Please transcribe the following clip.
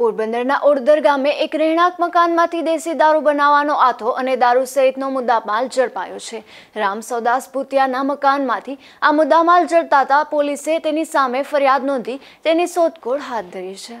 પોરબંદરના ઓડદર ગામે એક રહેણાંક મકાનમાંથી દેશી દારૂ બનાવવાનો આથો અને દારૂ સહિતનો મુદ્દામાલ ઝડપાયો છે રામ સૌદાસ ભૂતિયાના મકાનમાંથી આ મુદ્દામાલ ઝડપાતા પોલીસે તેની સામે ફરિયાદ નોંધી તેની શોધખોળ હાથ ધરી છે